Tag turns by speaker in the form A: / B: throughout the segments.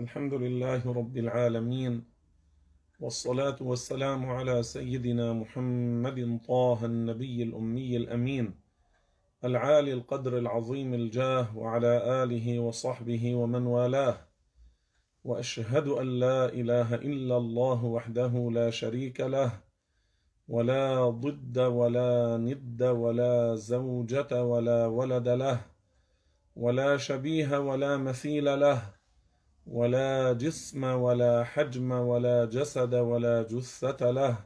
A: الحمد لله رب العالمين والصلاة والسلام على سيدنا محمد طه النبي الأمي الأمين العالي القدر العظيم الجاه وعلى آله وصحبه ومن والاه وأشهد أن لا إله إلا الله وحده لا شريك له ولا ضد ولا ند ولا زوجة ولا ولد له ولا شبيه ولا مثيل له ولا جسم ولا حجم ولا جسد ولا جثة له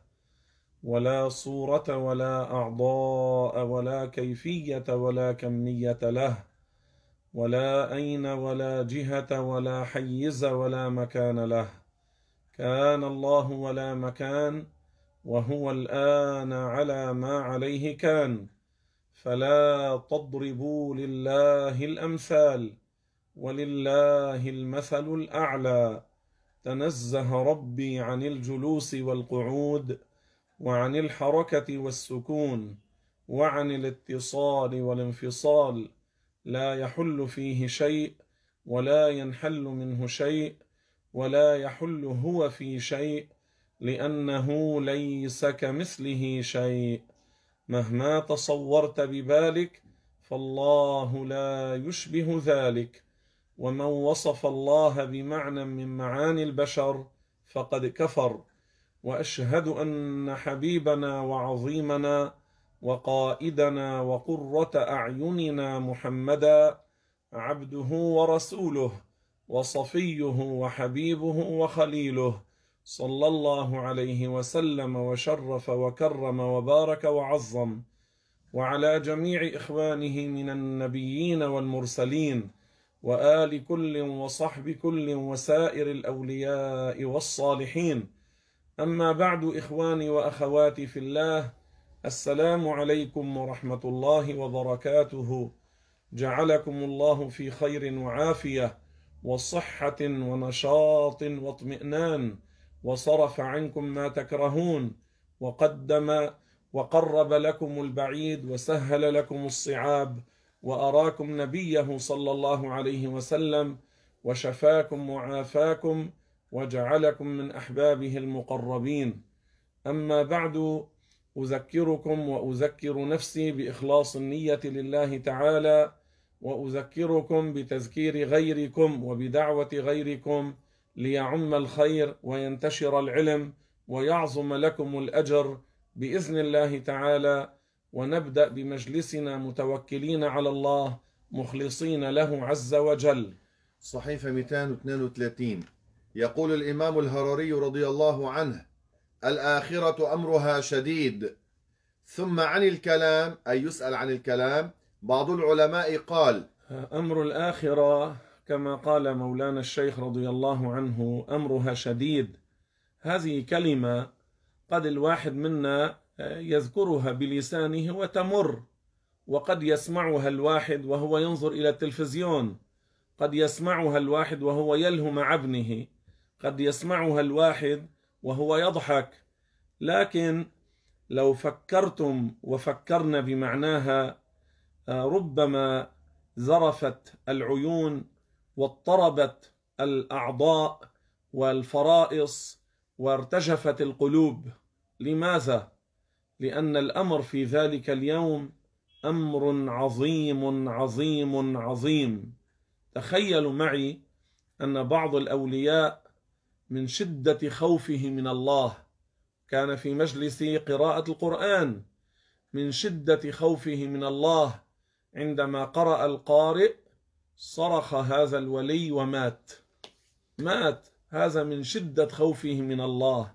A: ولا صورة ولا أعضاء ولا كيفية ولا كمية له ولا أين ولا جهة ولا حيز ولا مكان له كان الله ولا مكان وهو الآن على ما عليه كان فلا تضربوا لله الأمثال ولله المثل الاعلى تنزه ربي عن الجلوس والقعود وعن الحركه والسكون وعن الاتصال والانفصال لا يحل فيه شيء ولا ينحل منه شيء ولا يحل هو في شيء لانه ليس كمثله شيء مهما تصورت ببالك فالله لا يشبه ذلك ومن وصف الله بمعنى من معاني البشر فقد كفر واشهد ان حبيبنا وعظيمنا وقائدنا وقره اعيننا محمدا عبده ورسوله وصفيه وحبيبه وخليله صلى الله عليه وسلم وشرف وكرم وبارك وعظم وعلى جميع اخوانه من النبيين والمرسلين وآل كل وصحب كل وسائر الأولياء والصالحين أما بعد إخواني وأخواتي في الله السلام عليكم ورحمة الله وبركاته جعلكم الله في خير وعافية وصحة ونشاط واطمئنان وصرف عنكم ما تكرهون وقدم وقرب لكم البعيد وسهل لكم الصعاب واراكم نبيه صلى الله عليه وسلم وشفاكم وعافاكم وجعلكم من احبابه المقربين اما بعد اذكركم واذكر نفسي باخلاص النيه لله تعالى واذكركم بتذكير غيركم وبدعوه غيركم ليعم الخير وينتشر العلم ويعظم لكم الاجر باذن الله تعالى ونبدا بمجلسنا متوكلين على الله مخلصين له عز وجل. صحيفه 232 يقول الامام الهرري رضي الله عنه: الاخره امرها شديد. ثم عن الكلام اي يسال عن الكلام بعض العلماء قال: امر الاخره كما قال مولانا الشيخ رضي الله عنه امرها شديد. هذه كلمه قد الواحد منا يذكرها بلسانه وتمر وقد يسمعها الواحد وهو ينظر الى التلفزيون قد يسمعها الواحد وهو يلهو مع ابنه قد يسمعها الواحد وهو يضحك لكن لو فكرتم وفكرنا بمعناها آه، ربما زرفت العيون واضطربت الاعضاء والفرائص وارتجفت القلوب لماذا لأن الأمر في ذلك اليوم أمر عظيم عظيم عظيم تخيلوا معي أن بعض الأولياء من شدة خوفه من الله كان في مجلس قراءة القرآن من شدة خوفه من الله عندما قرأ القارئ صرخ هذا الولي ومات مات هذا من شدة خوفه من الله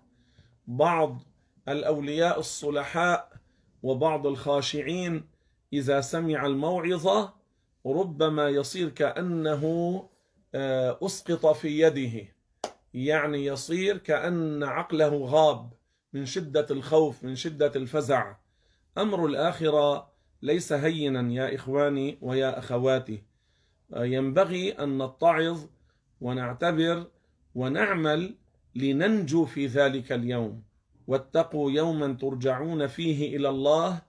A: بعض الأولياء الصلحاء وبعض الخاشعين إذا سمع الموعظة ربما يصير كأنه آه، أسقط في يده يعني يصير كأن عقله غاب من شدة الخوف من شدة الفزع أمر الآخرة ليس هينا يا إخواني ويا أخواتي آه، ينبغي أن نتعظ ونعتبر ونعمل لننجو في ذلك اليوم واتقوا يوما ترجعون فيه الى الله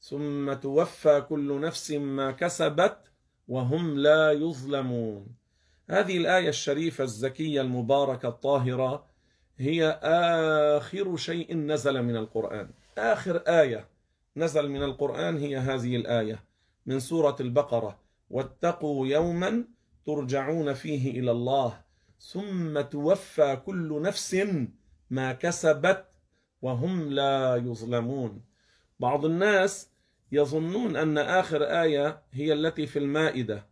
A: ثم توفى كل نفس ما كسبت وهم لا يظلمون هذه الايه الشريفه الزكيه المباركه الطاهره هي اخر شيء نزل من القران اخر ايه نزل من القران هي هذه الايه من سوره البقره واتقوا يوما ترجعون فيه الى الله ثم توفى كل نفس ما كسبت وهم لا يظلمون بعض الناس يظنون أن آخر آية هي التي في المائدة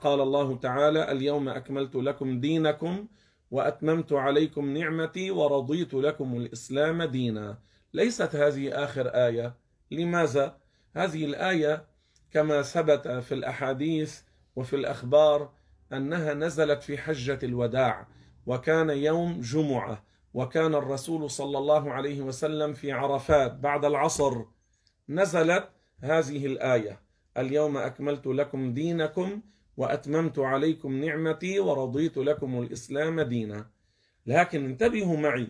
A: قال الله تعالى اليوم أكملت لكم دينكم وأتممت عليكم نعمتي ورضيت لكم الإسلام دينا ليست هذه آخر آية لماذا؟ هذه الآية كما ثبت في الأحاديث وفي الأخبار أنها نزلت في حجة الوداع وكان يوم جمعة وكان الرسول صلى الله عليه وسلم في عرفات بعد العصر نزلت هذه الايه اليوم اكملت لكم دينكم واتممت عليكم نعمتي ورضيت لكم الاسلام دينا لكن انتبهوا معي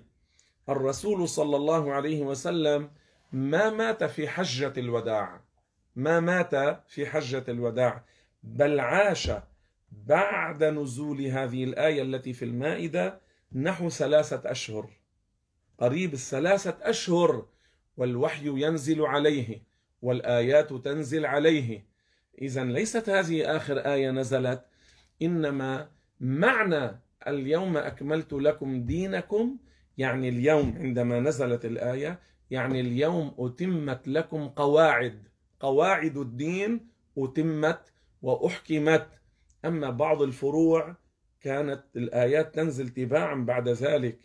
A: الرسول صلى الله عليه وسلم ما مات في حجه الوداع ما مات في حجه الوداع بل عاش بعد نزول هذه الايه التي في المائده نحو ثلاثة أشهر قريب الثلاثة أشهر والوحي ينزل عليه والآيات تنزل عليه إذا ليست هذه آخر آية نزلت إنما معنى اليوم أكملت لكم دينكم يعني اليوم عندما نزلت الآية يعني اليوم أتمت لكم قواعد قواعد الدين أتمت وأحكمت أما بعض الفروع كانت الآيات تنزل تباعا بعد ذلك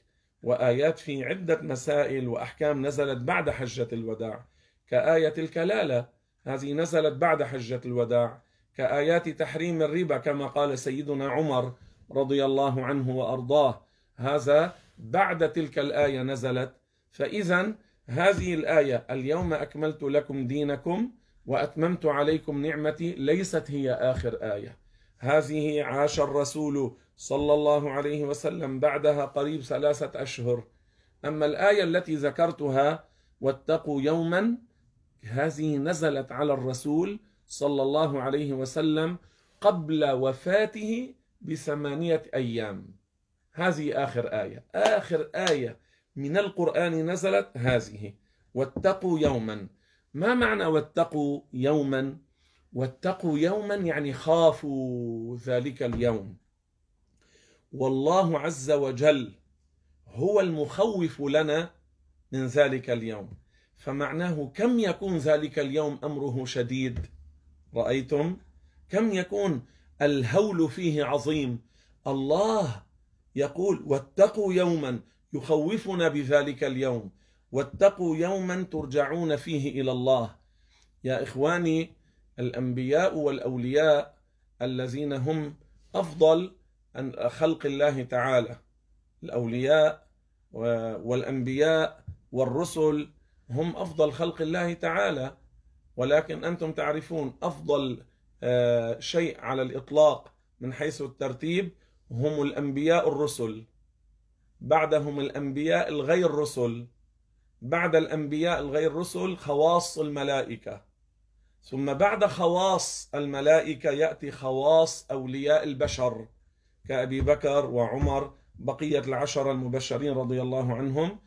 A: وآيات في عدة مسائل وأحكام نزلت بعد حجة الوداع كآية الكلالة هذه نزلت بعد حجة الوداع كآيات تحريم الربا كما قال سيدنا عمر رضي الله عنه وأرضاه هذا بعد تلك الآية نزلت فإذا هذه الآية اليوم أكملت لكم دينكم وأتممت عليكم نعمتي ليست هي آخر آية هذه عاش الرسول صلى الله عليه وسلم بعدها قريب ثلاثة أشهر أما الآية التي ذكرتها واتقوا يوما هذه نزلت على الرسول صلى الله عليه وسلم قبل وفاته بثمانية أيام هذه آخر آية آخر آية من القرآن نزلت هذه واتقوا يوما ما معنى واتقوا يوما واتقوا يوما يعني خافوا ذلك اليوم والله عز وجل هو المخوف لنا من ذلك اليوم فمعناه كم يكون ذلك اليوم امره شديد رايتم كم يكون الهول فيه عظيم الله يقول واتقوا يوما يخوفنا بذلك اليوم واتقوا يوما ترجعون فيه الى الله يا اخواني الانبياء والاولياء الذين هم افضل عن خلق الله تعالى الأولياء والأنبياء والرسل هم أفضل خلق الله تعالى ولكن أنتم تعرفون أفضل آه، شيء على الإطلاق من حيث الترتيب هم الأنبياء الرسل بعدهم الأنبياء الغير رسل بعد الأنبياء الغير رسل خواص الملائكة ثم بعد خواص الملائكة يأتي خواص أولياء البشر كأبي بكر وعمر بقية العشرة المبشرين رضي الله عنهم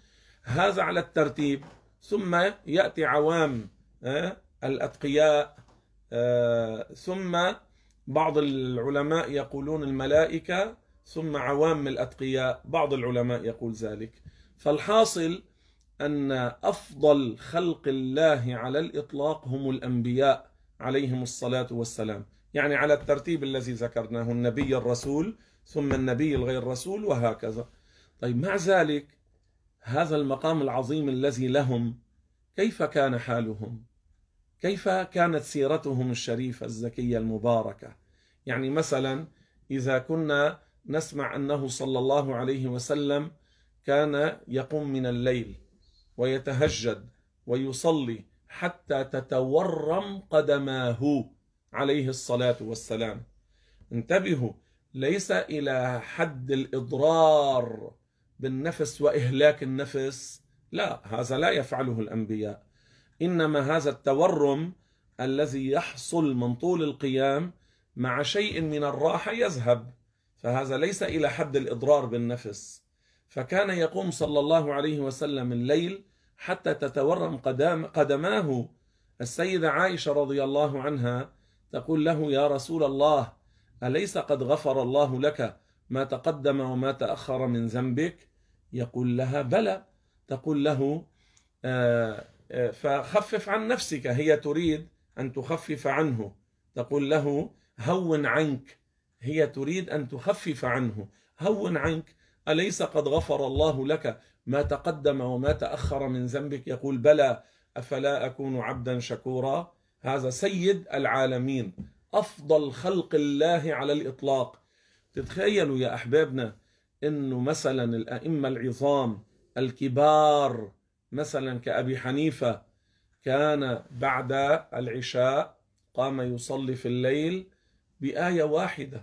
A: هذا على الترتيب ثم يأتي عوام آه، الأتقياء آه، ثم بعض العلماء يقولون الملائكة ثم عوام الأتقياء بعض العلماء يقول ذلك فالحاصل أن أفضل خلق الله على الإطلاق هم الأنبياء عليهم الصلاة والسلام يعني على الترتيب الذي ذكرناه النبي الرسول ثم النبي الغير رسول وهكذا طيب مع ذلك هذا المقام العظيم الذي لهم كيف كان حالهم كيف كانت سيرتهم الشريفة الزكية المباركة يعني مثلا إذا كنا نسمع أنه صلى الله عليه وسلم كان يقوم من الليل ويتهجد ويصلي حتى تتورم قدماه عليه الصلاة والسلام انتبهوا ليس إلى حد الإضرار بالنفس وإهلاك النفس لا هذا لا يفعله الأنبياء إنما هذا التورم الذي يحصل من طول القيام مع شيء من الراحة يذهب فهذا ليس إلى حد الإضرار بالنفس فكان يقوم صلى الله عليه وسلم الليل حتى تتورم قدم قدماه السيدة عائشة رضي الله عنها تقول له يا رسول الله أليس قد غفر الله لك ما تقدم وما تأخر من ذنبك يقول لها بلى تقول له آه، آه، فخفف عن نفسك هي تريد أن تخفف عنه تقول له هون عنك هي تريد أن تخفف عنه هون عنك أليس قد غفر الله لك ما تقدم وما تأخر من ذنبك يقول بلى أفلا أكون عبدا شكورا هذا سيد العالمين أفضل خلق الله على الإطلاق تتخيلوا يا أحبابنا أنه مثلا الأئمة العظام الكبار مثلا كأبي حنيفة كان بعد العشاء قام يصلي في الليل بآية واحدة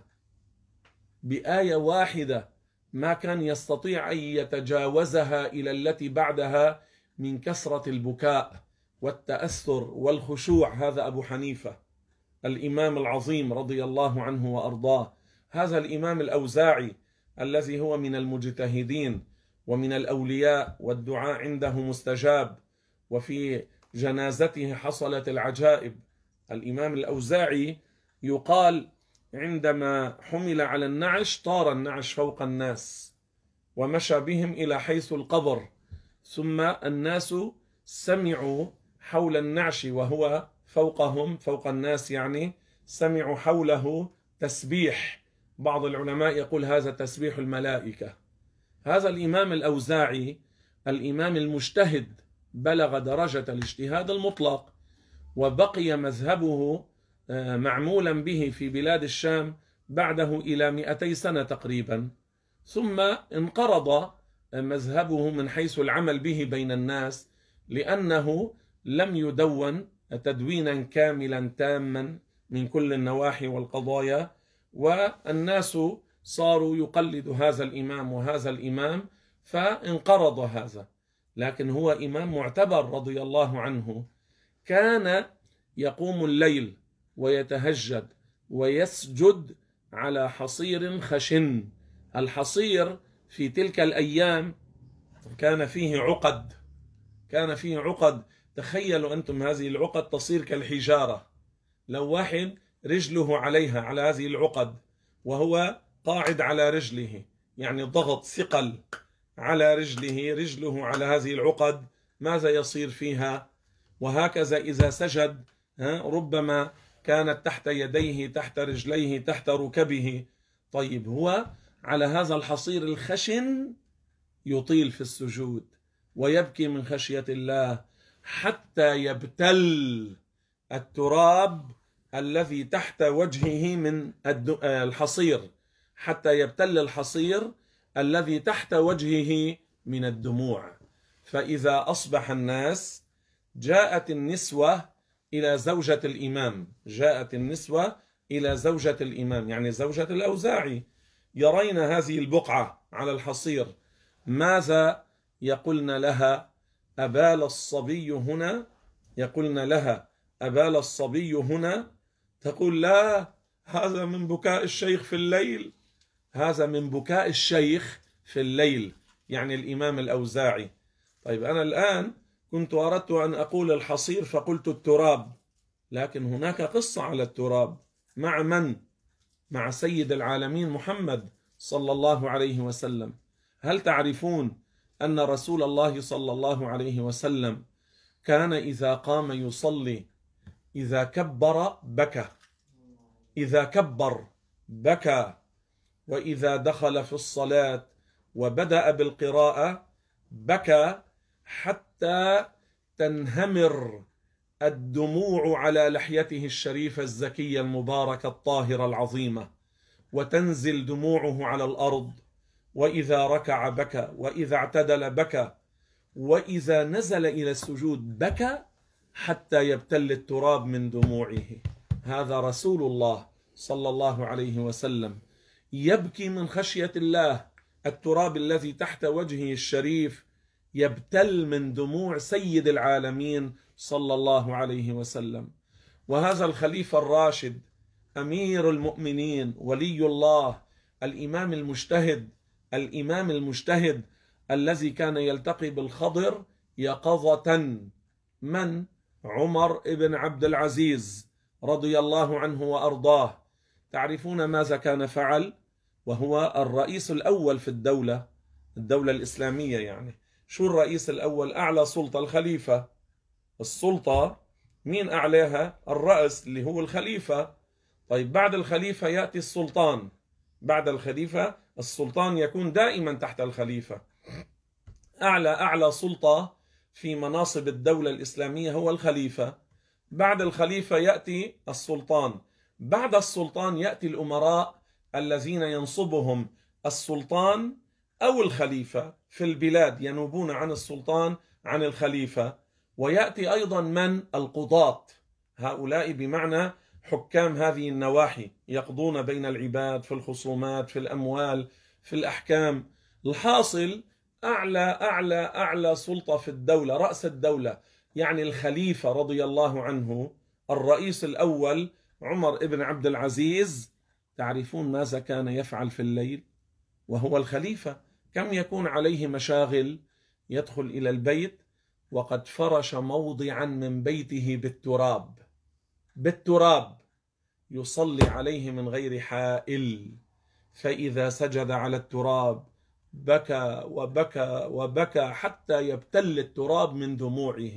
A: بآية واحدة ما كان يستطيع أن يتجاوزها إلى التي بعدها من كثرة البكاء والتاثر والخشوع هذا ابو حنيفه الامام العظيم رضي الله عنه وارضاه هذا الامام الاوزاعي الذي هو من المجتهدين ومن الاولياء والدعاء عنده مستجاب وفي جنازته حصلت العجائب الامام الاوزاعي يقال عندما حمل على النعش طار النعش فوق الناس ومشى بهم الى حيث القبر ثم الناس سمعوا حول النعش وهو فوقهم فوق الناس يعني سمعوا حوله تسبيح بعض العلماء يقول هذا تسبيح الملائكة هذا الإمام الأوزاعي الإمام المجتهد بلغ درجة الاجتهاد المطلق وبقي مذهبه آه، معمولا به في بلاد الشام بعده إلى 200 سنة تقريبا ثم انقرض آه، مذهبه من حيث العمل به بين الناس لأنه لم يدون تدوينا كاملا تاما من كل النواحي والقضايا والناس صاروا يقلد هذا الامام وهذا الامام فانقرض هذا لكن هو امام معتبر رضي الله عنه كان يقوم الليل ويتهجد ويسجد على حصير خشن الحصير في تلك الايام كان فيه عقد كان فيه عقد تخيلوا أنتم هذه العقد تصير كالحجارة لو واحد رجله عليها على هذه العقد وهو قاعد على رجله يعني ضغط ثقل على رجله رجله على هذه العقد ماذا يصير فيها وهكذا إذا سجد ربما كانت تحت يديه تحت رجليه تحت ركبه طيب هو على هذا الحصير الخشن يطيل في السجود ويبكي من خشية الله حتى يبتل التراب الذي تحت وجهه من آه، الحصير حتى يبتل الحصير الذي تحت وجهه من الدموع فإذا أصبح الناس جاءت النسوة إلى زوجة الإمام جاءت النسوة إلى زوجة الإمام يعني زوجة الأوزاعي يرين هذه البقعة على الحصير ماذا يقولن لها أبال الصبي هنا يقولن لها أبال الصبي هنا تقول لا هذا من بكاء الشيخ في الليل هذا من بكاء الشيخ في الليل يعني الإمام الأوزاعي طيب أنا الآن كنت أردت أن أقول الحصير فقلت التراب لكن هناك قصة على التراب مع من؟ مع سيد العالمين محمد صلى الله عليه وسلم هل تعرفون أن رسول الله صلى الله عليه وسلم كان إذا قام يصلي إذا كبر بكى إذا كبر بكى وإذا دخل في الصلاة وبدأ بالقراءة بكى حتى تنهمر الدموع على لحيته الشريفة الزكية المباركة الطاهرة العظيمة وتنزل دموعه على الأرض واذا ركع بكى واذا اعتدل بكى واذا نزل الى السجود بكى حتى يبتل التراب من دموعه هذا رسول الله صلى الله عليه وسلم يبكي من خشيه الله التراب الذي تحت وجهه الشريف يبتل من دموع سيد العالمين صلى الله عليه وسلم وهذا الخليفه الراشد امير المؤمنين ولي الله الامام المجتهد الإمام المجتهد الذي كان يلتقي بالخضر يقظة من عمر بن عبد العزيز رضي الله عنه وأرضاه تعرفون ماذا كان فعل وهو الرئيس الأول في الدولة الدولة الإسلامية يعني شو الرئيس الأول أعلى سلطة الخليفة السلطة مين أعلاها الرأس اللي هو الخليفة طيب بعد الخليفة يأتي السلطان بعد الخليفة السلطان يكون دائما تحت الخليفة أعلى أعلى سلطة في مناصب الدولة الإسلامية هو الخليفة بعد الخليفة يأتي السلطان بعد السلطان يأتي الأمراء الذين ينصبهم السلطان أو الخليفة في البلاد ينوبون عن السلطان عن الخليفة ويأتي أيضا من القضاة هؤلاء بمعنى حكام هذه النواحي يقضون بين العباد في الخصومات في الاموال في الاحكام الحاصل اعلى اعلى اعلى سلطه في الدوله راس الدوله يعني الخليفه رضي الله عنه الرئيس الاول عمر بن عبد العزيز تعرفون ماذا كان يفعل في الليل وهو الخليفه كم يكون عليه مشاغل يدخل الى البيت وقد فرش موضعا من بيته بالتراب بالتراب يصلي عليه من غير حائل فإذا سجد على التراب بكى وبكى وبكى حتى يبتل التراب من دموعه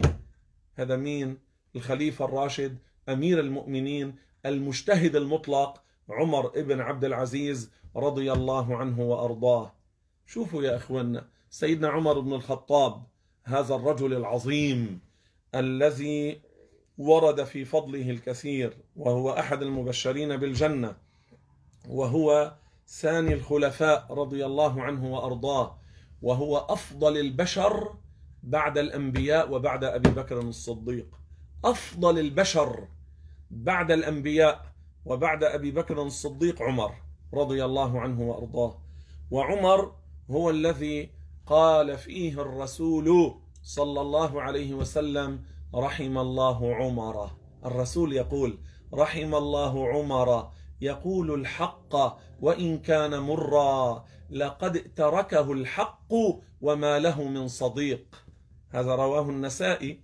A: هذا مين؟ الخليفة الراشد أمير المؤمنين المجتهد المطلق عمر ابن عبد العزيز رضي الله عنه وأرضاه شوفوا يا أخوانا سيدنا عمر بن الخطاب هذا الرجل العظيم الذي ورد في فضله الكثير وهو احد المبشرين بالجنه وهو ثاني الخلفاء رضي الله عنه وارضاه وهو افضل البشر بعد الانبياء وبعد ابي بكر الصديق افضل البشر بعد الانبياء وبعد ابي بكر الصديق عمر رضي الله عنه وارضاه وعمر هو الذي قال فيه الرسول صلى الله عليه وسلم رحم الله عمر الرسول يقول رحم الله عمر يقول الحق وان كان مرا لقد تركه الحق وما له من صديق هذا رواه النسائي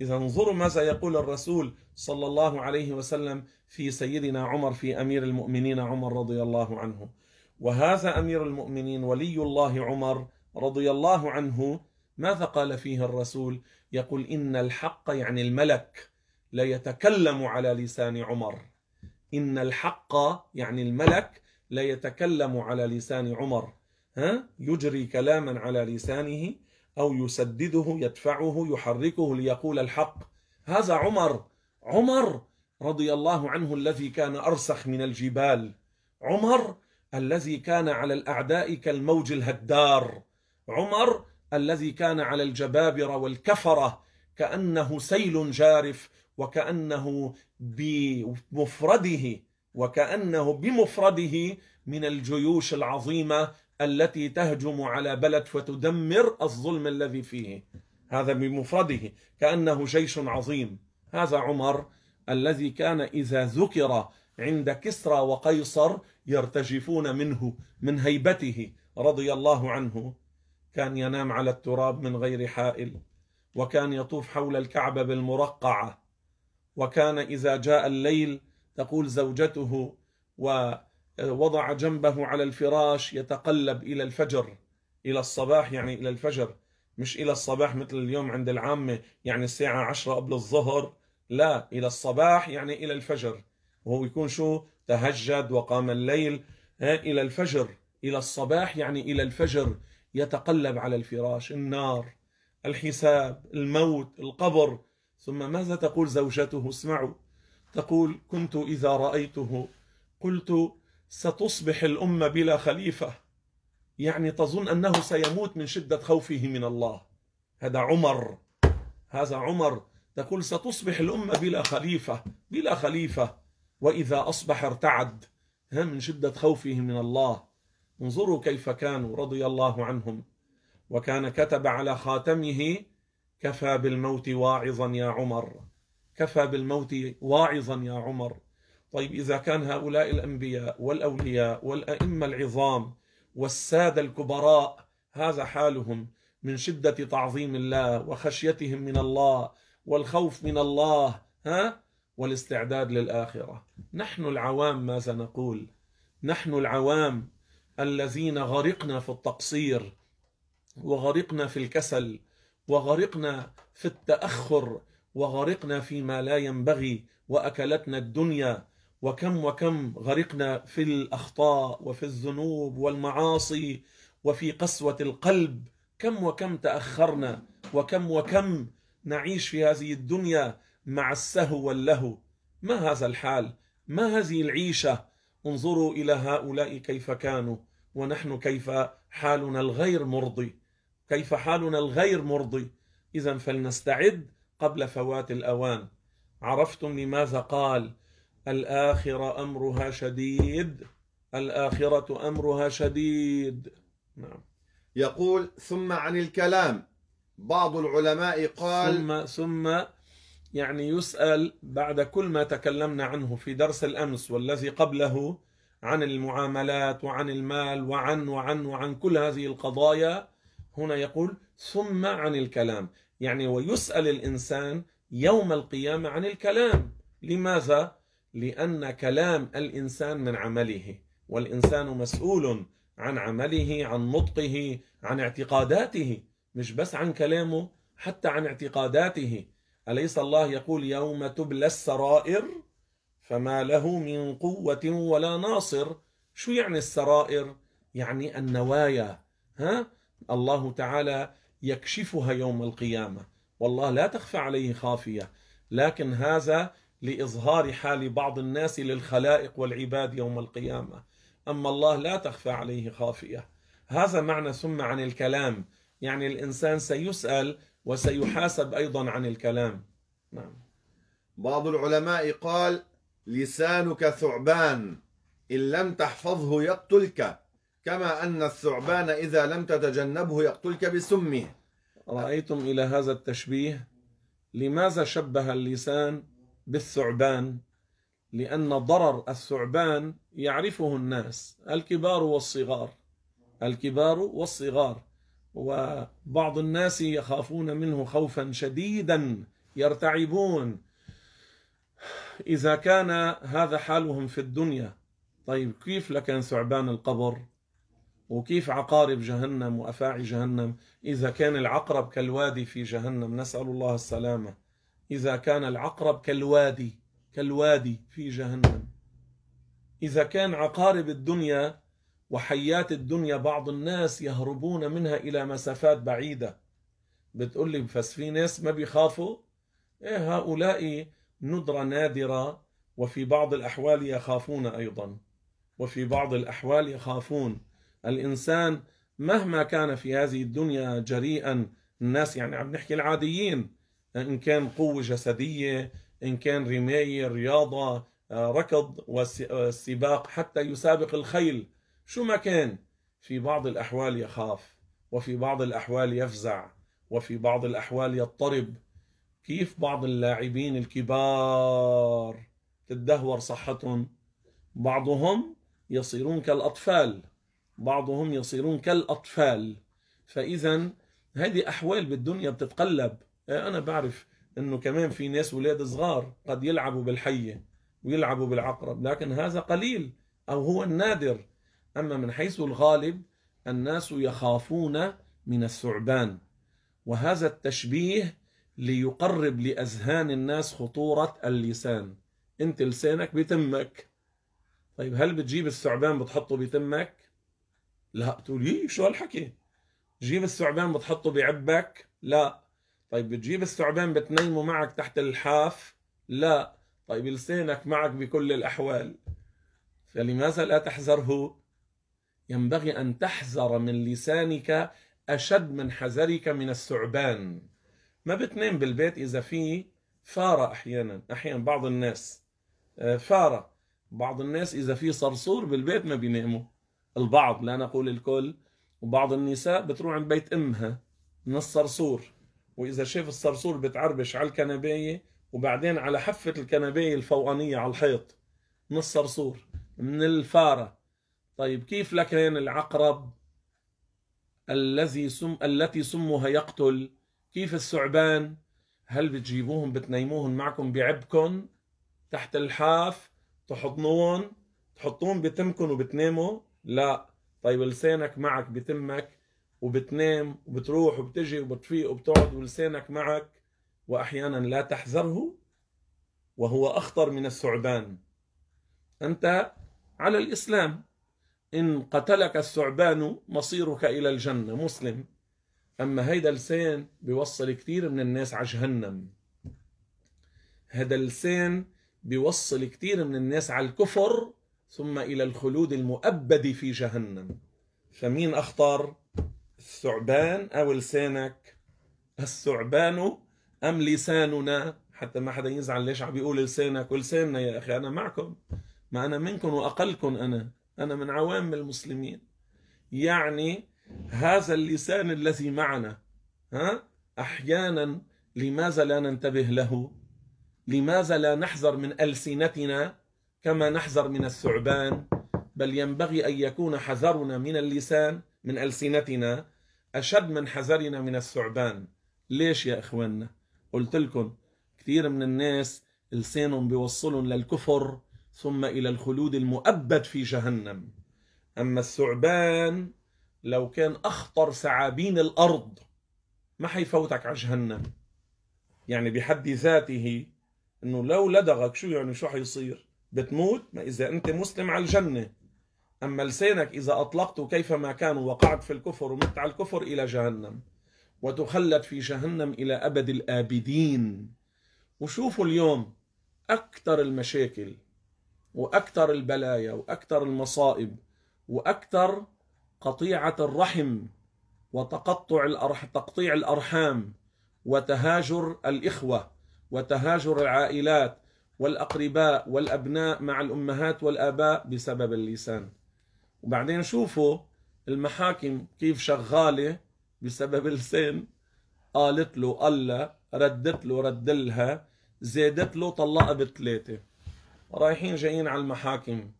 A: اذا انظروا ماذا يقول الرسول صلى الله عليه وسلم في سيدنا عمر في امير المؤمنين عمر رضي الله عنه وهذا امير المؤمنين ولي الله عمر رضي الله عنه ماذا قال فيه الرسول يقول إن الحق يعني الملك لا يتكلم على لسان عمر إن الحق يعني الملك لا يتكلم على لسان عمر ها يجري كلاما على لسانه أو يسدده يدفعه يحركه ليقول الحق هذا عمر عمر رضي الله عنه الذي كان أرسخ من الجبال عمر الذي كان على الأعداء كالموج الهدار عمر الذي كان على الجبابرة والكفرة كأنه سيل جارف وكأنه بمفرده وكأنه بمفرده من الجيوش العظيمة التي تهجم على بلد وتدمر الظلم الذي فيه هذا بمفرده كأنه جيش عظيم هذا عمر الذي كان إذا ذكر عند كسرى وقيصر يرتجفون منه من هيبته رضي الله عنه كان ينام على التراب من غير حائل وكان يطوف حول الكعبه بالمرقعه وكان اذا جاء الليل تقول زوجته ووضع جنبه على الفراش يتقلب الى الفجر الى الصباح يعني الى الفجر مش الى الصباح مثل اليوم عند العامه يعني الساعه 10 قبل الظهر لا الى الصباح يعني الى الفجر وهو يكون شو تهجد وقام الليل الى الفجر الى الصباح يعني الى الفجر يتقلب على الفراش النار الحساب الموت القبر ثم ماذا تقول زوجته اسمعوا تقول كنت إذا رأيته قلت ستصبح الأمة بلا خليفة يعني تظن أنه سيموت من شدة خوفه من الله هذا عمر هذا عمر تقول ستصبح الأمة بلا خليفة بلا خليفة وإذا أصبح ارتعد من شدة خوفه من الله انظروا كيف كانوا رضي الله عنهم وكان كتب على خاتمه كفى بالموت واعظا يا عمر كفى بالموت واعظا يا عمر طيب اذا كان هؤلاء الانبياء والاولياء والائمه العظام والساده الكبراء هذا حالهم من شده تعظيم الله وخشيتهم من الله والخوف من الله ها والاستعداد للاخره نحن العوام ماذا نقول نحن العوام الذين غرقنا في التقصير وغرقنا في الكسل وغرقنا في التاخر وغرقنا فيما لا ينبغي واكلتنا الدنيا وكم وكم غرقنا في الاخطاء وفي الذنوب والمعاصي وفي قسوه القلب كم وكم تاخرنا وكم وكم نعيش في هذه الدنيا مع السهو واللهو ما هذا الحال ما هذه العيشه انظروا الى هؤلاء كيف كانوا ونحن كيف حالنا الغير مرضي كيف حالنا الغير مرضي اذا فلنستعد قبل فوات الاوان عرفتم لماذا قال الاخره امرها شديد الاخره امرها شديد نعم يقول ثم عن الكلام بعض العلماء قال ثم ثم يعني يسأل بعد كل ما تكلمنا عنه في درس الأمس والذي قبله عن المعاملات وعن المال وعن وعن وعن كل هذه القضايا هنا يقول ثم عن الكلام يعني ويسأل الإنسان يوم القيامة عن الكلام لماذا؟ لأن كلام الإنسان من عمله والإنسان مسؤول عن عمله عن نطقه عن اعتقاداته مش بس عن كلامه حتى عن اعتقاداته أليس الله يقول يوم تبلى السرائر فما له من قوة ولا ناصر شو يعني السرائر يعني النوايا ها الله تعالى يكشفها يوم القيامة والله لا تخفى عليه خافية لكن هذا لإظهار حال بعض الناس للخلائق والعباد يوم القيامة أما الله لا تخفى عليه خافية هذا معنى ثم عن الكلام يعني الإنسان سيسأل وسيحاسب أيضا عن الكلام نعم بعض العلماء قال لسانك ثعبان إن لم تحفظه يقتلك كما أن الثعبان إذا لم تتجنبه يقتلك بسمه رأيتم إلى هذا التشبيه لماذا شبه اللسان بالثعبان لأن ضرر الثعبان يعرفه الناس الكبار والصغار الكبار والصغار وبعض الناس يخافون منه خوفا شديدا يرتعبون إذا كان هذا حالهم في الدنيا طيب كيف لكان ثعبان القبر وكيف عقارب جهنم وأفاعي جهنم إذا كان العقرب كالوادي في جهنم نسأل الله السلامة إذا كان العقرب كالوادي كالوادي في جهنم إذا كان عقارب الدنيا وحيات الدنيا بعض الناس يهربون منها إلى مسافات بعيدة بتقول لي بس في ناس ما بيخافوا إيه هؤلاء ندرة نادرة وفي بعض الأحوال يخافون أيضا وفي بعض الأحوال يخافون الإنسان مهما كان في هذه الدنيا جريئا الناس يعني عم نحكي العاديين إن كان قوة جسدية إن كان رماية رياضة آه، ركض والسباق آه، حتى يسابق الخيل شو ما كان في بعض الأحوال يخاف وفي بعض الأحوال يفزع وفي بعض الأحوال يضطرب كيف بعض اللاعبين الكبار تدهور صحتهم بعضهم يصيرون كالأطفال بعضهم يصيرون كالأطفال فإذا هذه أحوال بالدنيا بتتقلب إيه، أنا بعرف أنه كمان في ناس ولاد صغار قد يلعبوا بالحية ويلعبوا بالعقرب لكن هذا قليل أو هو النادر أما من حيث الغالب الناس يخافون من الثعبان وهذا التشبيه ليقرب لأذهان الناس خطورة اللسان أنت لسانك بتمك طيب هل بتجيب الثعبان بتحطه بتمك؟ لا تقول ايه شو هالحكي؟ جيب الثعبان بتحطه بعبك؟ لا طيب بتجيب الثعبان بتنيمه معك تحت الحاف؟ لا طيب لسانك معك بكل الأحوال فلماذا لا تحذره؟ ينبغي أن تحذر من لسانك أشد من حذرك من الثعبان ما بتنام بالبيت إذا في فارة أحيانا أحيانا بعض الناس آه، فارة بعض الناس إذا في صرصور بالبيت ما بيناموا البعض لا نقول الكل وبعض النساء بتروح عند بيت أمها من الصرصور وإذا شاف الصرصور بتعربش على الكنباية وبعدين على حفة الكنباية الفوقانية على الحيط من الصرصور من الفارة طيب كيف لكن العقرب الذي سم التي سمها يقتل كيف الثعبان هل بتجيبوهم بتنيموهم معكم بعبكم تحت الحاف تحضنون تحطون بتمكن وبتناموا لا طيب لسانك معك بتمك وبتنام وبتروح وبتجي وبتفيق وبتقعد ولسانك معك واحيانا لا تحذره وهو اخطر من الثعبان انت على الاسلام إن قتلك الثعبان مصيرك إلى الجنة مسلم أما هيدا لسان بيوصل كثير من الناس على جهنم هذا اللسان بيوصل كثير من الناس على الكفر ثم إلى الخلود المؤبد في جهنم فمين أخطر الثعبان أو لسانك الثعبان أم لساننا حتى ما حدا يزعل ليش عم بيقول لسانك ولساننا يا أخي أنا معكم ما أنا منكم وأقلكم أنا أنا من عوام المسلمين يعني هذا اللسان الذي معنا ها أحيانا لماذا لا ننتبه له لماذا لا نحذر من ألسنتنا كما نحذر من الثعبان بل ينبغي أن يكون حذرنا من اللسان من ألسنتنا أشد من حذرنا من الثعبان ليش يا إخواننا قلت لكم كثير من الناس لسانهم بيوصلهم للكفر ثم إلى الخلود المؤبد في جهنم أما الثعبان لو كان أخطر ثعابين الأرض ما حيفوتك على جهنم يعني بحد ذاته انه لو لدغك شو يعني شو حيصير بتموت ما اذا انت مسلم على الجنه اما لسانك اذا اطلقته كيفما كان وقعت في الكفر ومت على الكفر الى جهنم وتخلد في جهنم الى ابد الابدين وشوفوا اليوم اكثر المشاكل واكثر البلايا واكثر المصائب واكثر قطيعه الرحم وتقطع الأرح... تقطيع الارحام وتهاجر الاخوه وتهاجر العائلات والاقرباء والابناء مع الامهات والاباء بسبب اللسان وبعدين شوفوا المحاكم كيف شغاله بسبب اللسان قالت له الله ردت له ردلها زادت له طلقها بالثلاثه رايحين جايين على المحاكم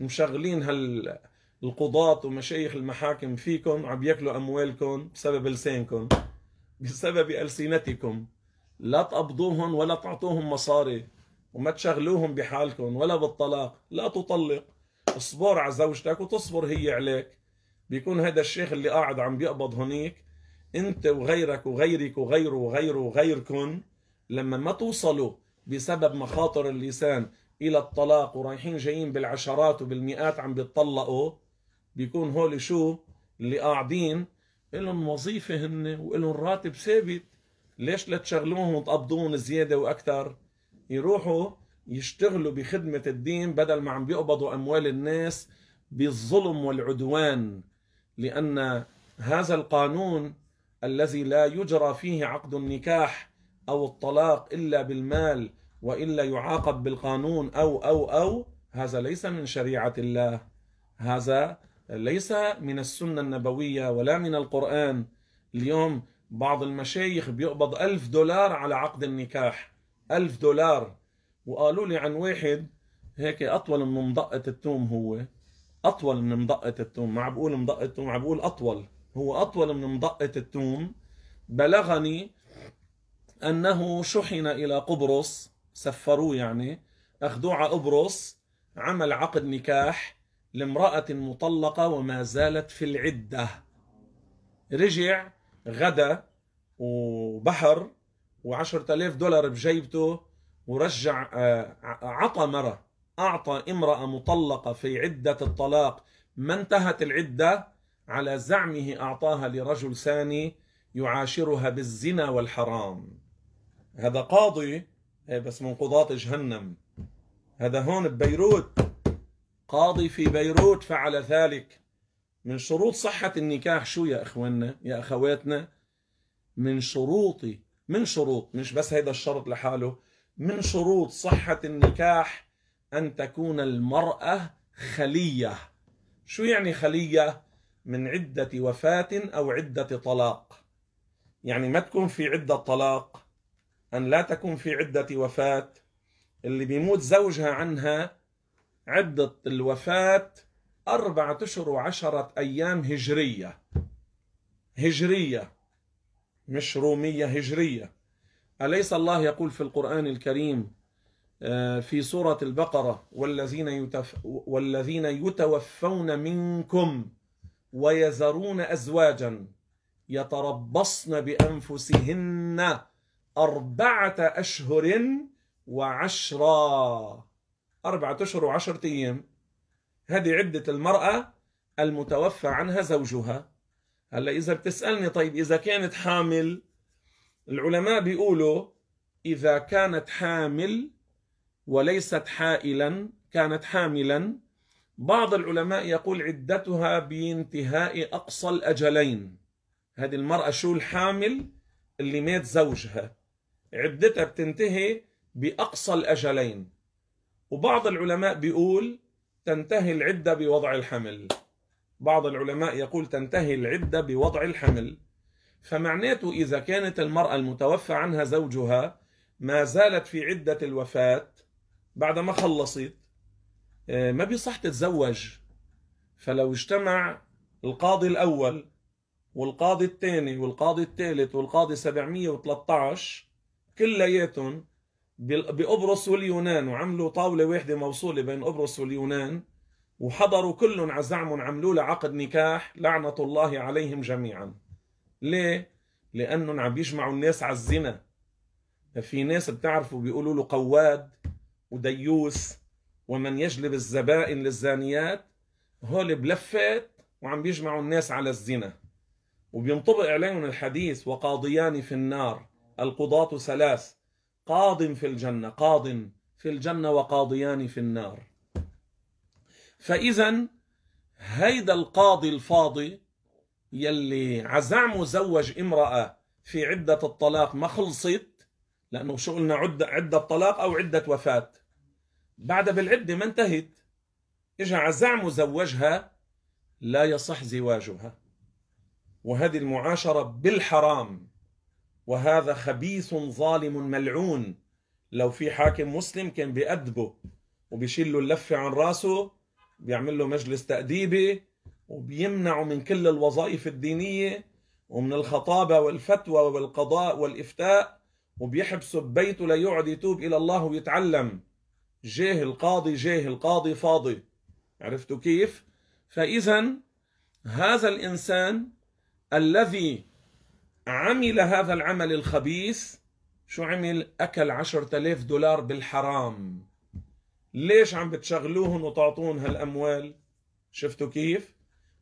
A: مشغلين هال القضاة ومشايخ المحاكم فيكم عم ياكلوا اموالكم بسبب لسانكم بسبب السنتكم لا تقبضوهم ولا تعطوهم مصاري وما تشغلوهم بحالكم ولا بالطلاق لا تطلق اصبر على زوجتك وتصبر هي عليك بيكون هذا الشيخ اللي قاعد عم بيقبض هنيك انت وغيرك وغيرك وغيره وغيره وغيركم لما ما توصلوا بسبب مخاطر اللسان الى الطلاق ورايحين جايين بالعشرات وبالمئات عم بيطلقوا بيكون هول شو اللي قاعدين لهم وظيفه هن ولهم راتب ثابت ليش لا تشغلوهم زياده واكثر يروحوا يشتغلوا بخدمه الدين بدل ما عم بيقبضوا اموال الناس بالظلم والعدوان لان هذا القانون الذي لا يجرى فيه عقد النكاح او الطلاق الا بالمال والا يعاقب بالقانون او او او هذا ليس من شريعه الله هذا ليس من السنه النبويه ولا من القران اليوم بعض المشايخ بيقبض ألف دولار على عقد النكاح ألف دولار وقالوا لي عن واحد هيك أطول من مضقة التوم هو أطول من مضقة التوم ما عم بقول مضقة التوم عم بقول أطول هو أطول من مضقة التوم بلغني أنه شحن إلى قبرص سفروه يعني أخذوه على قبرص عمل عقد نكاح لامرأة مطلقة وما زالت في العدة رجع غدا وبحر وعشرة آلاف دولار بجيبته ورجع آه، عطى مرة أعطى امرأة مطلقة في عدة الطلاق ما انتهت العدة على زعمه أعطاها لرجل ثاني يعاشرها بالزنا والحرام هذا قاضي ايه بس من قضاة جهنم هذا هون ببيروت قاضي في بيروت فعل ذلك من شروط صحة النكاح شو يا إخواننا يا أخواتنا من شروطي من شروط مش بس هيدا الشرط لحاله من شروط صحة النكاح أن تكون المرأة خلية شو يعني خلية من عدة وفاة أو عدة طلاق يعني ما تكون في عدة طلاق أن لا تكون في عدة وفاة اللي بيموت زوجها عنها عدة الوفاة أربعة أشهر وعشرة أيام هجرية هجرية مش رومية هجرية أليس الله يقول في القرآن الكريم آه، في سورة البقرة والذين, يتف والذين يتوفون منكم ويذرون أزواجا يتربصن بأنفسهن أربعة أشهر وعشرة أربعة أشهر وعشرة أيام هذه عدة المرأة المتوفى عنها زوجها هلا إذا بتسألني طيب إذا كانت حامل العلماء بيقولوا إذا كانت حامل وليست حائلا كانت حاملا بعض العلماء يقول عدتها بانتهاء أقصى الأجلين هذه المرأة شو الحامل اللي مات زوجها عدتها بتنتهي بأقصى الأجلين وبعض العلماء بيقول تنتهي العدة بوضع الحمل بعض العلماء يقول تنتهي العدة بوضع الحمل فمعناته إذا كانت المرأة المتوفى عنها زوجها ما زالت في عدة الوفاة بعد ما خلصت آه، ما بيصح تتزوج فلو اجتمع القاضي الأول والقاضي الثاني والقاضي الثالث والقاضي 713 كلياتهم بقبرص واليونان وعملوا طاولة واحدة موصولة بين قبرص واليونان وحضروا كلهم على زعمهم عملوا له عقد نكاح لعنة الله عليهم جميعا ليه؟ لأنهم عم بيجمعوا الناس على الزنا في ناس بتعرفوا بيقولوا له قواد وديوس ومن يجلب الزبائن للزانيات هول بلفات وعم بيجمعوا الناس على الزنا وبينطبق عليهم الحديث وقاضيان في النار القضاة ثلاث قاض في الجنة قاض في الجنة وقاضيان في النار فإذا هيدا القاضي الفاضي يلي عزعم زوج امرأة في عدة الطلاق ما خلصت لأنه شو قلنا عدة, عدة طلاق أو عدة وفاة بعد بالعدة ما انتهت إجا عزعم زوجها لا يصح زواجها وهذه المعاشرة بالحرام وهذا خبيث ظالم ملعون لو في حاكم مسلم كان بيأدبه وبيشيل له اللفة عن راسه بيعمل له مجلس تأديبي وبيمنعه من كل الوظائف الدينية ومن الخطابة والفتوى والقضاء والإفتاء وبيحبسه ببيته ليقعد يتوب إلى الله ويتعلم جاه القاضي جاه القاضي فاضي عرفتوا كيف؟ فإذا هذا الإنسان الذي عمل هذا العمل الخبيث شو عمل أكل عشرة آلاف دولار بالحرام ليش عم بتشغلوهم وتعطون هالأموال شفتوا كيف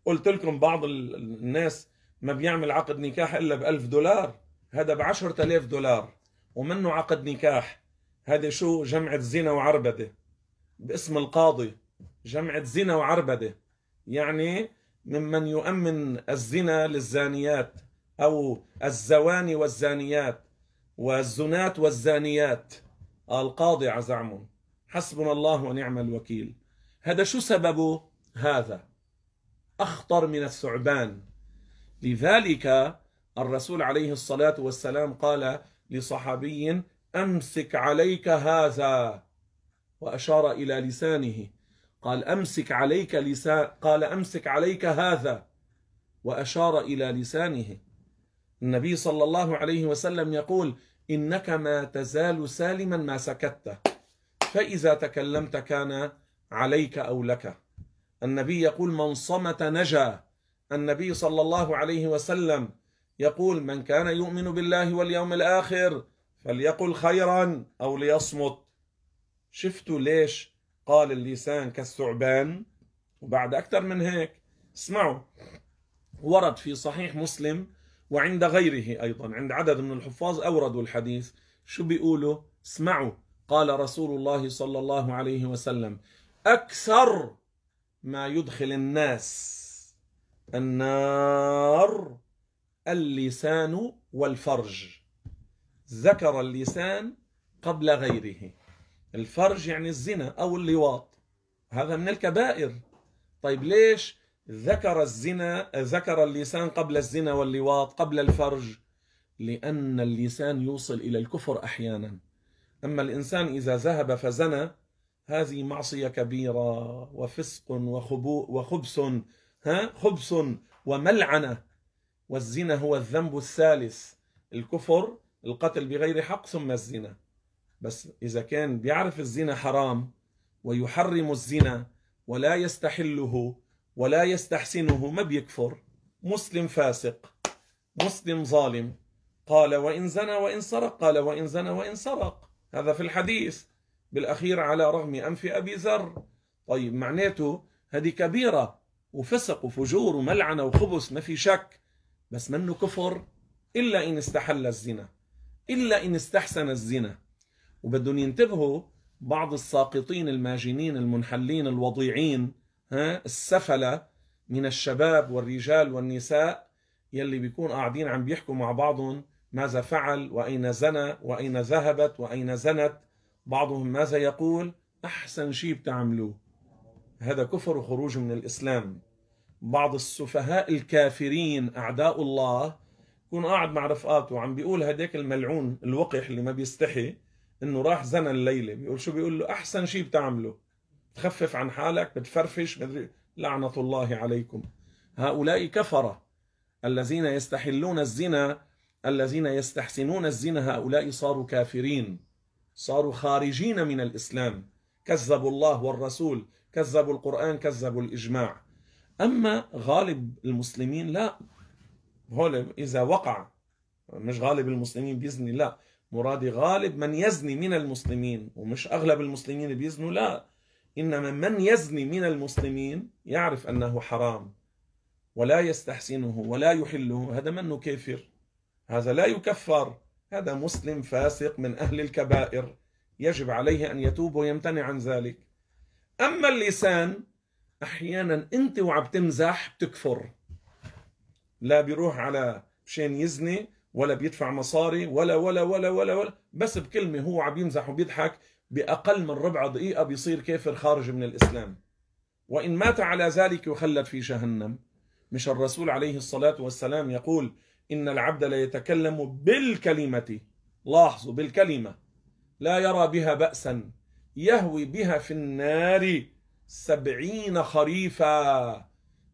A: قلت لكم بعض الناس ما بيعمل عقد نكاح إلا بألف دولار هذا بعشرة آلاف دولار ومنه عقد نكاح هذا شو جمعة زنا وعربدة باسم القاضي جمعة زنا وعربدة يعني ممن يؤمن الزنا للزانيات أو الزواني والزانيات والزنات والزانيات القاضي زعمهم حسبنا الله ونعم الوكيل هذا شو سببه هذا أخطر من الثعبان لذلك الرسول عليه الصلاة والسلام قال لصحابي أمسك عليك هذا وأشار إلى لسانه قال أمسك عليك لسان قال أمسك عليك هذا وأشار إلى لسانه النبي صلى الله عليه وسلم يقول إنك ما تزال سالما ما سكت فإذا تكلمت كان عليك أو لك النبي يقول من صمت نجا النبي صلى الله عليه وسلم يقول من كان يؤمن بالله واليوم الآخر فليقل خيرا أو ليصمت شفتوا ليش قال اللسان كالثعبان وبعد أكثر من هيك اسمعوا ورد في صحيح مسلم وعند غيره أيضا عند عدد من الحفاظ أوردوا الحديث شو بيقولوا اسمعوا قال رسول الله صلى الله عليه وسلم أكثر ما يدخل الناس النار اللسان والفرج ذكر اللسان قبل غيره الفرج يعني الزنا أو اللواط هذا من الكبائر طيب ليش ذكر الزنا ذكر اللسان قبل الزنا واللواط قبل الفرج لأن اللسان يوصل إلى الكفر أحيانا أما الإنسان إذا ذهب فزنى هذه معصية كبيرة وفسق وخبث ها خبث وملعنة والزنا هو الذنب الثالث الكفر القتل بغير حق ثم الزنا بس إذا كان بيعرف الزنا حرام ويحرم الزنا ولا يستحله ولا يستحسنه ما بيكفر مسلم فاسق مسلم ظالم قال وإن زنى وإن سرق قال وإن زنى وإن سرق هذا في الحديث بالأخير على رغم أنف أبي ذر طيب معناته هذه كبيرة وفسق وفجور وملعنة وخبث ما في شك بس منه كفر إلا إن استحل الزنا إلا إن استحسن الزنا وبدهم ينتبهوا بعض الساقطين الماجنين المنحلين الوضيعين السفلة من الشباب والرجال والنساء يلي بيكون قاعدين عم بيحكوا مع بعضهم ماذا فعل وأين زنى وأين ذهبت وأين زنت بعضهم ماذا يقول أحسن شيء بتعملوه هذا كفر وخروج من الإسلام بعض السفهاء الكافرين أعداء الله يكون قاعد مع رفقاته وعم بيقول هداك الملعون الوقح اللي ما بيستحي انه راح زنى الليله بيقول شو بيقول له احسن شيء بتعمله تخفف عن حالك بتفرفش لعنة الله عليكم هؤلاء كفرة الذين يستحلون الزنا الذين يستحسنون الزنا هؤلاء صاروا كافرين صاروا خارجين من الإسلام كذبوا الله والرسول كذبوا القرآن كذبوا الإجماع أما غالب المسلمين لا هول إذا وقع مش غالب المسلمين بيزني لا مرادي غالب من يزني من المسلمين ومش أغلب المسلمين بيزنوا لا إنما من يزني من المسلمين يعرف أنه حرام ولا يستحسنه ولا يحله هذا منه كافر هذا لا يكفر هذا مسلم فاسق من أهل الكبائر يجب عليه أن يتوب ويمتنع عن ذلك أما اللسان أحيانا أنت وعم تمزح بتكفر لا بيروح على مشان يزني ولا بيدفع مصاري ولا ولا ولا ولا ولا بس بكلمة هو عم يمزح وبيضحك بأقل من ربع دقيقة بيصير كافر خارج من الإسلام وإن مات على ذلك يخلد في جهنم مش الرسول عليه الصلاة والسلام يقول إن العبد لا يتكلم بالكلمة لاحظوا بالكلمة لا يرى بها بأسا يهوي بها في النار سبعين خريفا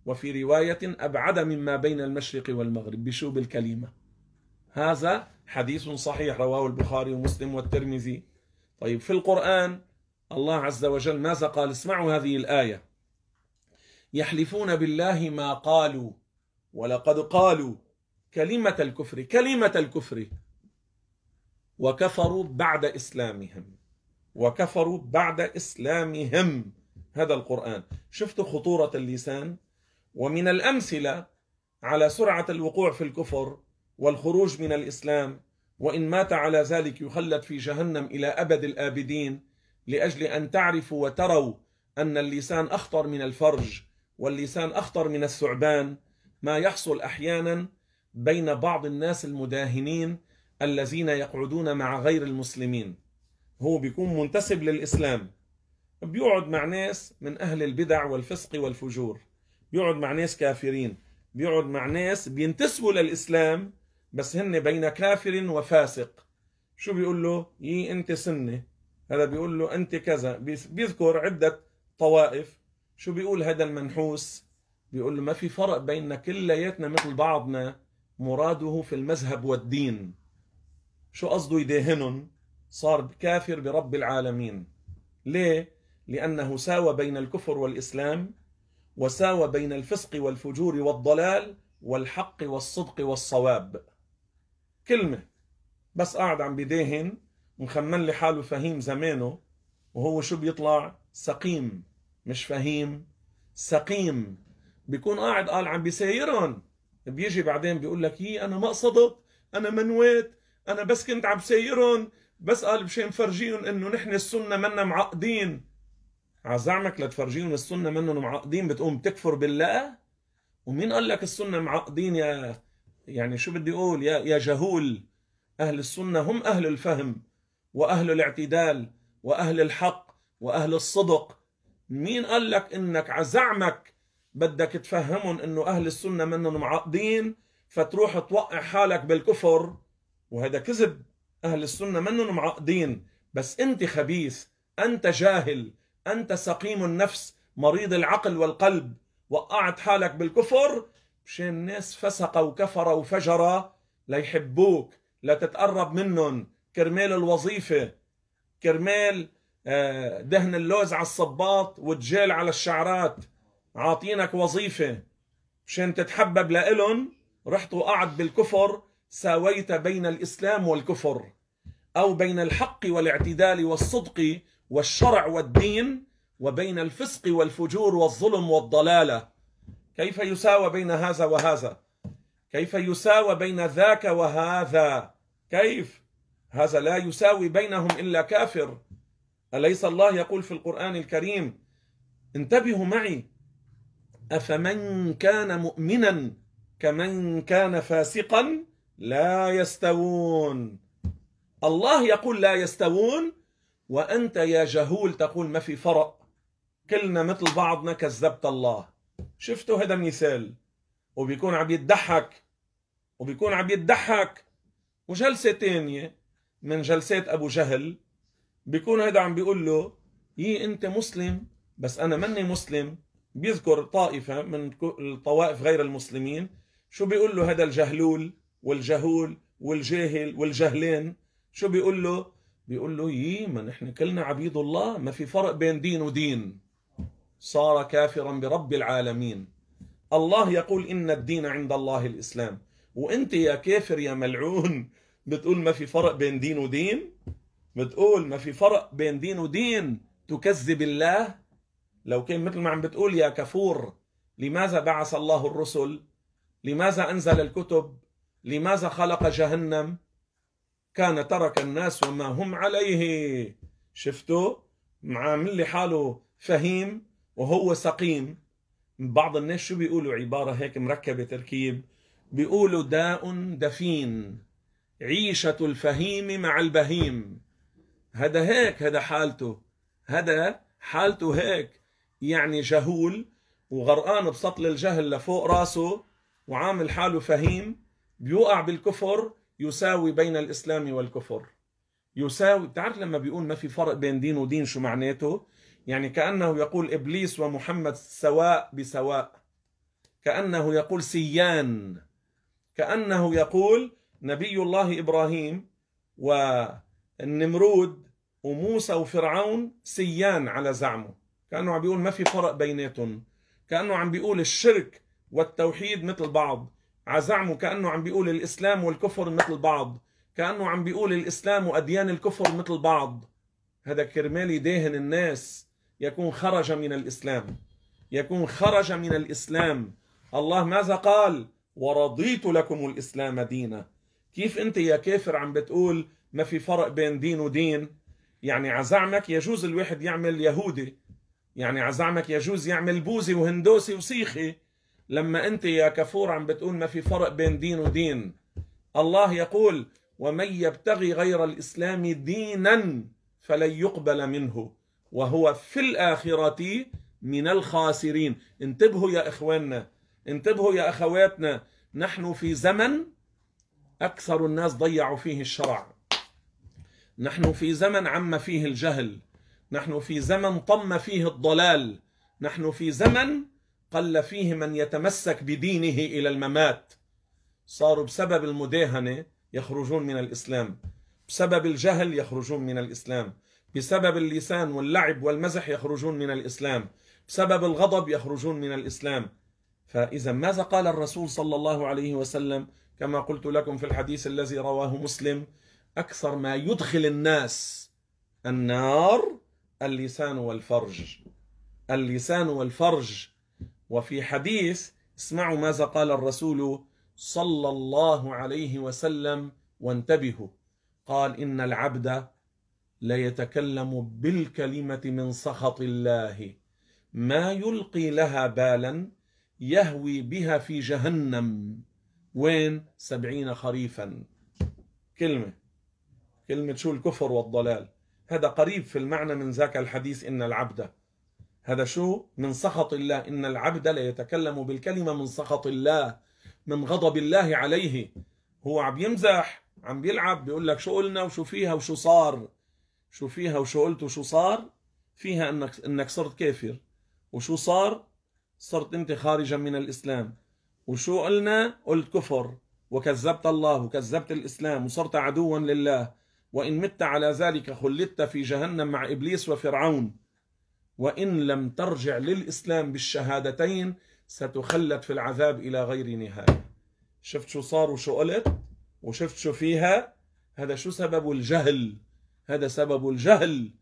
A: وفي رواية أبعد مما بين المشرق والمغرب بشو بالكلمة هذا حديث صحيح رواه البخاري ومسلم والترمذي طيب في القرآن الله عز وجل ماذا قال اسمعوا هذه الآية يحلفون بالله ما قالوا ولقد قالوا كلمة الكفر كلمة الكفر وكفروا بعد إسلامهم وكفروا بعد إسلامهم هذا القرآن شفتوا خطورة اللسان ومن الأمثلة على سرعة الوقوع في الكفر والخروج من الإسلام وإن مات على ذلك يخلد في جهنم إلى أبد الآبدين لأجل أن تعرفوا وتروا أن اللسان أخطر من الفرج واللسان أخطر من الثعبان ما يحصل أحيانا بين بعض الناس المداهنين الذين يقعدون مع غير المسلمين هو بيكون منتسب للإسلام بيقعد مع ناس من أهل البدع والفسق والفجور بيقعد مع ناس كافرين بيقعد مع ناس بينتسبوا للإسلام بس هن بين كافر وفاسق شو بيقول له يي انت سنه هذا بيقول له انت كذا بيذكر عده طوائف شو بيقول هذا المنحوس بيقول له ما في فرق بيننا كلياتنا مثل بعضنا مراده في المذهب والدين شو قصده يداهنهم صار كافر برب العالمين ليه لانه ساوى بين الكفر والاسلام وساوى بين الفسق والفجور والضلال والحق والصدق والصواب كلمة بس قاعد عم بداهن مخمن لي حاله فهيم زمانه وهو شو بيطلع سقيم مش فهيم سقيم بيكون قاعد قال عم بيسايرهم بيجي بعدين بيقول لك يي انا ما قصدت انا منويت انا بس كنت عم سايرهم بس قال مشان نفرجيهم انه نحن السنه منا معقدين على زعمك لتفرجيهم السنه منهم معقدين بتقوم تكفر بالله ومين قال لك السنه معقدين يا يعني شو بدي أقول يا, يا جهول أهل السنة هم أهل الفهم وأهل الاعتدال وأهل الحق وأهل الصدق مين قال لك إنك عزعمك بدك تفهمهم إنه أهل السنة منهم معقدين فتروح توقع حالك بالكفر وهذا كذب أهل السنة منهم معقدين بس أنت خبيث أنت جاهل أنت سقيم النفس مريض العقل والقلب وقعت حالك بالكفر مشان الناس فسقة وكفرة وفجرة ليحبوك لتتقرب منهم كرمال الوظيفة كرمال آه، دهن اللوز على الصباط والجيل على الشعرات عاطينك وظيفة مشان تتحبب لهم رحت وقعد بالكفر ساويت بين الإسلام والكفر أو بين الحق والاعتدال والصدق والشرع والدين وبين الفسق والفجور والظلم والضلاله كيف يساوى بين هذا وهذا كيف يساوى بين ذاك وهذا كيف هذا لا يساوي بينهم إلا كافر أليس الله يقول في القرآن الكريم انتبهوا معي أفمن كان مؤمنا كمن كان فاسقا لا يستوون الله يقول لا يستوون وأنت يا جهول تقول ما في فرق كلنا مثل بعضنا كذبت الله شفتوا هذا مثال وبيكون عم يضحك وبيكون عم يضحك وجلسة تانية من جلسات أبو جهل بيكون هذا عم بيقول له يي أنت مسلم بس أنا مني مسلم بيذكر طائفة من الطوائف غير المسلمين شو بيقول له هذا الجهلول والجهول والجاهل والجهلين شو بيقول له بيقول له يي ما نحن كلنا عبيد الله ما في فرق بين دين ودين صار كافرا برب العالمين الله يقول إن الدين عند الله الإسلام وانت يا كافر يا ملعون بتقول ما في فرق بين دين ودين بتقول ما في فرق بين دين ودين تكذب الله لو كان مثل ما عم بتقول يا كفور لماذا بعث الله الرسل لماذا أنزل الكتب لماذا خلق جهنم كان ترك الناس وما هم عليه شفتوا عامل لي حاله فهيم وهو سقيم بعض الناس شو بيقولوا عبارة هيك مركبة تركيب بيقولوا داء دفين عيشة الفهيم مع البهيم هذا هيك هذا حالته هذا حالته هيك يعني جهول وغرقان بسطل الجهل لفوق راسه وعامل حاله فهيم بيوقع بالكفر يساوي بين الإسلام والكفر يساوي بتعرف لما بيقول ما في فرق بين دين ودين شو معناته يعني كأنه يقول إبليس ومحمد سواء بسواء كأنه يقول سيان كأنه يقول نبي الله إبراهيم والنمرود وموسى وفرعون سيان على زعمه كأنه عم بيقول ما في فرق بيناتهم كأنه عم بيقول الشرك والتوحيد مثل بعض على زعمه كأنه عم بيقول الإسلام والكفر مثل بعض كأنه عم بيقول الإسلام وأديان الكفر مثل بعض هذا كرمال يداهن الناس يكون خرج من الإسلام يكون خرج من الإسلام الله ماذا قال ورضيت لكم الإسلام دينا كيف أنت يا كافر عم بتقول ما في فرق بين دين ودين يعني عزعمك يجوز الواحد يعمل يهودي يعني عزعمك يجوز يعمل بوزي وهندوسي وسيخي لما أنت يا كفور عم بتقول ما في فرق بين دين ودين الله يقول ومن يبتغي غير الإسلام دينا فلن يقبل منه وهو في الآخرة من الخاسرين انتبهوا يا إخواننا انتبهوا يا أخواتنا نحن في زمن أكثر الناس ضيعوا فيه الشرع نحن في زمن عم فيه الجهل نحن في زمن طم فيه الضلال نحن في زمن قل فيه من يتمسك بدينه إلى الممات صاروا بسبب المداهنة يخرجون من الإسلام بسبب الجهل يخرجون من الإسلام بسبب اللسان واللعب والمزح يخرجون من الإسلام بسبب الغضب يخرجون من الإسلام فإذا ماذا قال الرسول صلى الله عليه وسلم كما قلت لكم في الحديث الذي رواه مسلم أكثر ما يدخل الناس النار اللسان والفرج اللسان والفرج وفي حديث اسمعوا ماذا قال الرسول صلى الله عليه وسلم وانتبهوا قال إن العبد ليتكلم بالكلمة من سخط الله ما يلقي لها بالا يهوي بها في جهنم وين سبعين خريفا كلمة كلمة شو الكفر والضلال هذا قريب في المعنى من ذاك الحديث إن العبد هذا شو من سخط الله إن العبد ليتكلم بالكلمة من سخط الله من غضب الله عليه هو عم يمزح عم بيلعب بيقول لك شو قلنا وشو فيها وشو صار شو فيها وشو قلت وشو صار فيها انك انك صرت كافر وشو صار صرت انت خارجا من الاسلام وشو قلنا قلت كفر وكذبت الله وكذبت الاسلام وصرت عدوا لله وان مت على ذلك خلدت في جهنم مع ابليس وفرعون وان لم ترجع للاسلام بالشهادتين ستخلد في العذاب الى غير نهايه شفت شو صار وشو قلت وشفت شو فيها هذا شو سبب الجهل هذا سبب الجهل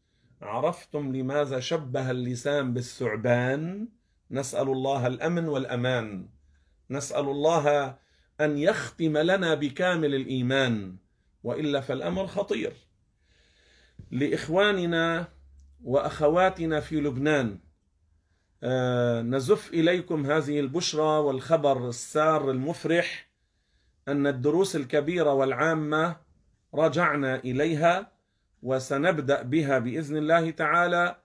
A: عرفتم لماذا شبه اللسان بالثعبان نسال الله الامن والامان نسال الله ان يختم لنا بكامل الايمان والا فالامر خطير لاخواننا واخواتنا في لبنان آه، نزف اليكم هذه البشرى والخبر السار المفرح ان الدروس الكبيره والعامه رجعنا اليها وسنبدأ بها بإذن الله تعالى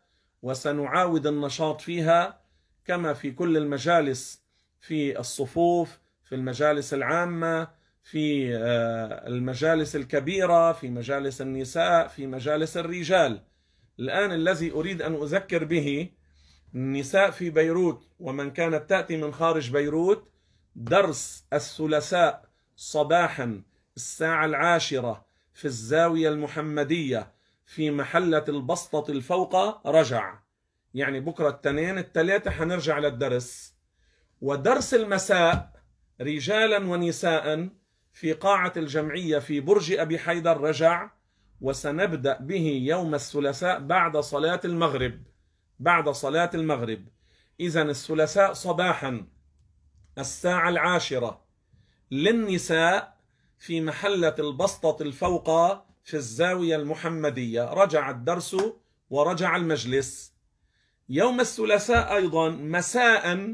A: وسنعاود النشاط فيها كما في كل المجالس في الصفوف في المجالس العامة في آه، المجالس الكبيرة في مجالس النساء في مجالس الرجال الآن الذي أريد أن أذكر به النساء في بيروت ومن كانت تأتي من خارج بيروت درس الثلاثاء صباحا الساعة العاشرة في الزاوية المحمدية في محلة البسطة الفوق رجع يعني بكرة التنين التلاتة حنرجع للدرس ودرس المساء رجالا ونساء في قاعة الجمعية في برج أبي حيدر رجع وسنبدأ به يوم الثلاثاء بعد صلاة المغرب بعد صلاة المغرب إذا الثلاثاء صباحا الساعة العاشرة للنساء في محلة البسطة الفوقى في الزاوية المحمدية رجع الدرس ورجع المجلس يوم الثلاثاء أيضا مساء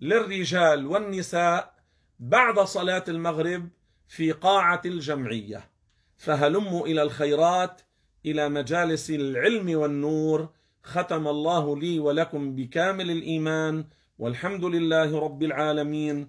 A: للرجال والنساء بعد صلاة المغرب في قاعة الجمعية فهلموا إلى الخيرات إلى مجالس العلم والنور ختم الله لي ولكم بكامل الإيمان والحمد لله رب العالمين